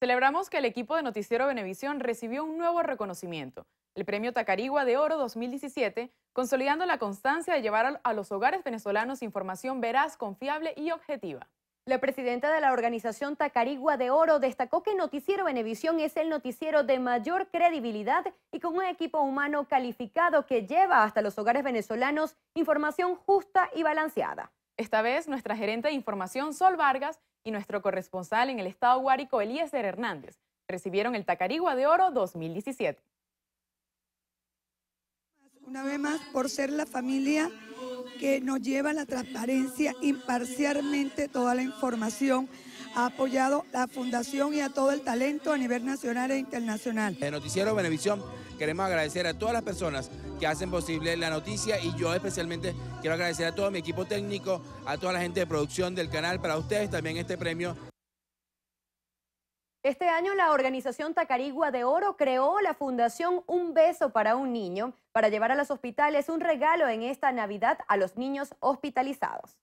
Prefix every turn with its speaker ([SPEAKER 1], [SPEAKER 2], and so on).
[SPEAKER 1] Celebramos que el equipo de Noticiero Benevisión recibió un nuevo reconocimiento, el Premio Tacarigua de Oro 2017, consolidando la constancia de llevar a los hogares venezolanos información veraz, confiable y objetiva.
[SPEAKER 2] La presidenta de la organización Tacarigua de Oro destacó que Noticiero Benevisión es el noticiero de mayor credibilidad y con un equipo humano calificado que lleva hasta los hogares venezolanos información justa y balanceada.
[SPEAKER 1] Esta vez, nuestra gerente de información, Sol Vargas, y nuestro corresponsal en el estado Guárico, Elías Hernández, recibieron el Tacarigua de Oro 2017.
[SPEAKER 3] Una vez más, por ser la familia que nos lleva la transparencia imparcialmente toda la información ha apoyado la fundación y a todo el talento a nivel nacional e internacional.
[SPEAKER 4] El noticiero Benevisión queremos agradecer a todas las personas que hacen posible la noticia y yo especialmente quiero agradecer a todo mi equipo técnico, a toda la gente de producción del canal, para ustedes también este premio.
[SPEAKER 2] Este año la organización Tacarigua de Oro creó la fundación Un Beso para un Niño para llevar a los hospitales un regalo en esta Navidad a los niños hospitalizados.